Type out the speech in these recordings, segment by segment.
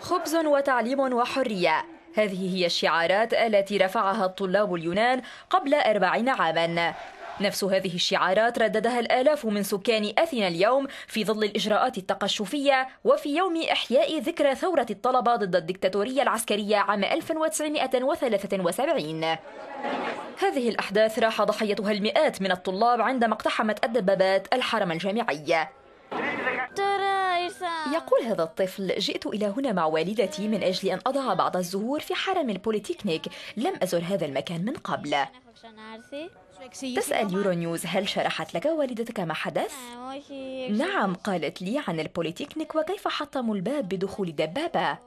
خبز وتعليم وحرية هذه هي الشعارات التي رفعها الطلاب اليونان قبل أربعين عاماً نفس هذه الشعارات رددها الآلاف من سكان أثينا اليوم في ظل الإجراءات التقشفية وفي يوم إحياء ذكرى ثورة الطلبة ضد الدكتاتورية العسكرية عام 1973 هذه الأحداث راح ضحيتها المئات من الطلاب عندما اقتحمت الدبابات الحرم الجامعي يقول هذا الطفل جئت إلى هنا مع والدتي من أجل أن أضع بعض الزهور في حرم البوليتكنيك لم أزر هذا المكان من قبل تسأل يورو نيوز هل شرحت لك والدتك ما حدث؟ نعم قالت لي عن البوليتكنيك وكيف حطموا الباب بدخول دبابة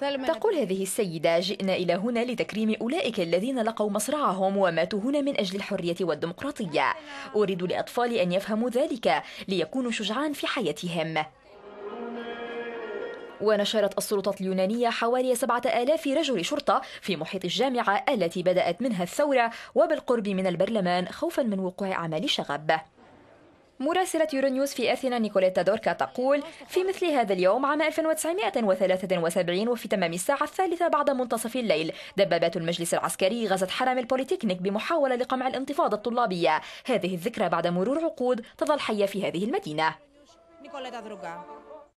تقول هذه السيدة جئنا إلى هنا لتكريم أولئك الذين لقوا مصرعهم وماتوا هنا من أجل الحرية والديمقراطية أريد لأطفالي أن يفهموا ذلك ليكونوا شجعان في حياتهم ونشرت السلطات اليونانية حوالي سبعة آلاف رجل شرطة في محيط الجامعة التي بدأت منها الثورة وبالقرب من البرلمان خوفا من وقوع أعمال شغب مراسلة يورونيوز في أثينا نيكوليتا دوركا تقول في مثل هذا اليوم عام 1973 وفي تمام الساعة الثالثة بعد منتصف الليل دبابات المجلس العسكري غزت حرم البوليتكنيك بمحاولة لقمع الانتفاضة الطلابية هذه الذكرى بعد مرور عقود تظل حية في هذه المدينة نيكوليتا